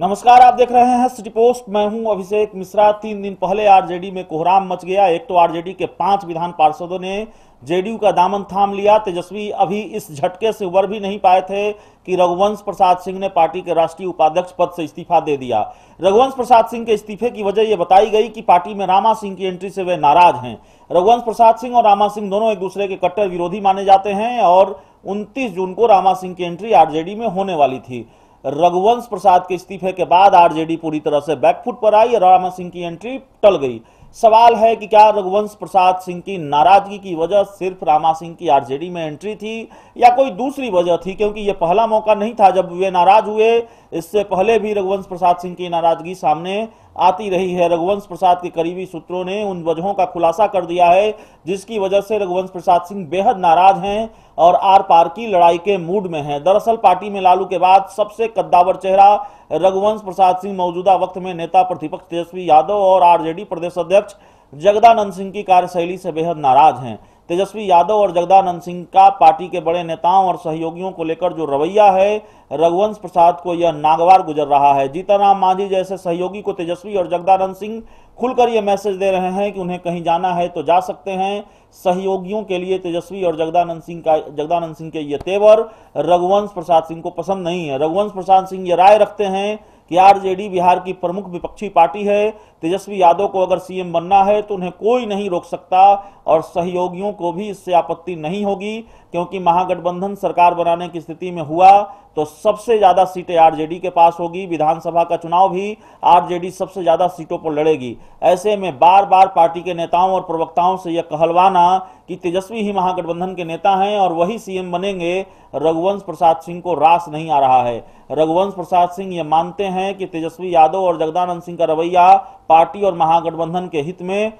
नमस्कार आप देख रहे हैं सिटी पोस्ट मैं हूं अभिषेक मिश्रा तीन दिन पहले आरजेडी में कोहराम मच गया एक तो आरजेडी के पांच विधान पार्षदों ने जेडीयू का दामन थाम लिया तेजस्वी अभी इस झटके से उबर भी नहीं पाए थे कि रघुवंश प्रसाद सिंह ने पार्टी के राष्ट्रीय उपाध्यक्ष पद से इस्तीफा दे दिया रघुवंश प्रसाद सिंह के इस्तीफे की वजह यह बताई गई कि पार्टी में रामा सिंह की एंट्री से वे नाराज हैं रघुवंश प्रसाद सिंह और रामा सिंह दोनों एक दूसरे के कट्टर विरोधी माने जाते हैं और उनतीस जून को रामा सिंह की एंट्री आरजेडी में होने वाली थी रघुवंश प्रसाद के इस्तीफे के बाद आरजेडी पूरी तरह से बैकफुट पर आई रामा सिंह की एंट्री टल गई सवाल है कि क्या रघुवंश प्रसाद सिंह की नाराजगी की वजह सिर्फ रामा सिंह की आरजेडी में एंट्री थी या कोई दूसरी वजह थी क्योंकि यह पहला मौका नहीं था जब वे नाराज हुए इससे पहले भी रघुवंश प्रसाद सिंह की नाराजगी सामने आती रही है रघुवंश प्रसाद के करीबी सूत्रों ने उन वजहों का खुलासा कर दिया है जिसकी वजह से रघुवंश प्रसाद सिंह बेहद नाराज हैं और आर पार की लड़ाई के मूड में हैं दरअसल पार्टी में लालू के बाद सबसे कद्दावर चेहरा रघुवंश प्रसाद सिंह मौजूदा वक्त में नेता प्रतिपक्ष तेजस्वी यादव और आरजेडी प्रदेश अध्यक्ष जगदानंद सिंह की कार्यशैली से बेहद नाराज हैं तेजस्वी यादव और जगदानंद सिंह का पार्टी के बड़े नेताओं और सहयोगियों को लेकर जो रवैया है रघुवंश प्रसाद को यह नागवार गुजर रहा है जीताराम मांझी जैसे सहयोगी को तेजस्वी और जगदानंद सिंह खुलकर यह मैसेज दे रहे हैं कि उन्हें कहीं जाना है तो जा सकते हैं सहयोगियों के लिए तेजस्वी और जगदानंद सिंह का जगदानंद सिंह के ये तेवर रघुवंश प्रसाद सिंह को पसंद नहीं है रघुवंश प्रसाद सिंह ये राय रखते हैं कि आरजेडी बिहार की प्रमुख विपक्षी पार्टी है तेजस्वी यादव को अगर सीएम बनना है तो उन्हें कोई नहीं रोक सकता और सहयोगियों को भी इससे आपत्ति नहीं होगी क्योंकि महागठबंधन सरकार बनाने की स्थिति में हुआ तो सबसे ज़्यादा सीटें आरजेडी के पास होगी विधानसभा का चुनाव भी आरजेडी सबसे ज़्यादा सीटों पर लड़ेगी ऐसे में बार बार पार्टी के नेताओं और प्रवक्ताओं से यह कहलवाना कि तेजस्वी ही महागठबंधन के नेता हैं और वही सीएम बनेंगे रघुवंश प्रसाद सिंह को रास नहीं आ रहा है रघुवंश प्रसाद सिंह ये मानते हैं कि तेजस्वी यादव और जगदानंद सिंह का रवैया पार्टी और महागठबंधन के हित में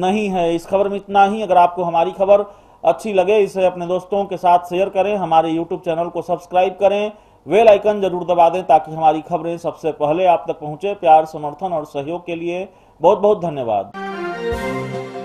नहीं है इस खबर में इतना ही अगर आपको हमारी खबर अच्छी लगे इसे अपने दोस्तों के साथ शेयर करें हमारे यूट्यूब चैनल को सब्सक्राइब करें वेल आइकन जरूर दबा दें ताकि हमारी खबरें सबसे पहले आप तक पहुंचे प्यार समर्थन और सहयोग के लिए बहुत बहुत धन्यवाद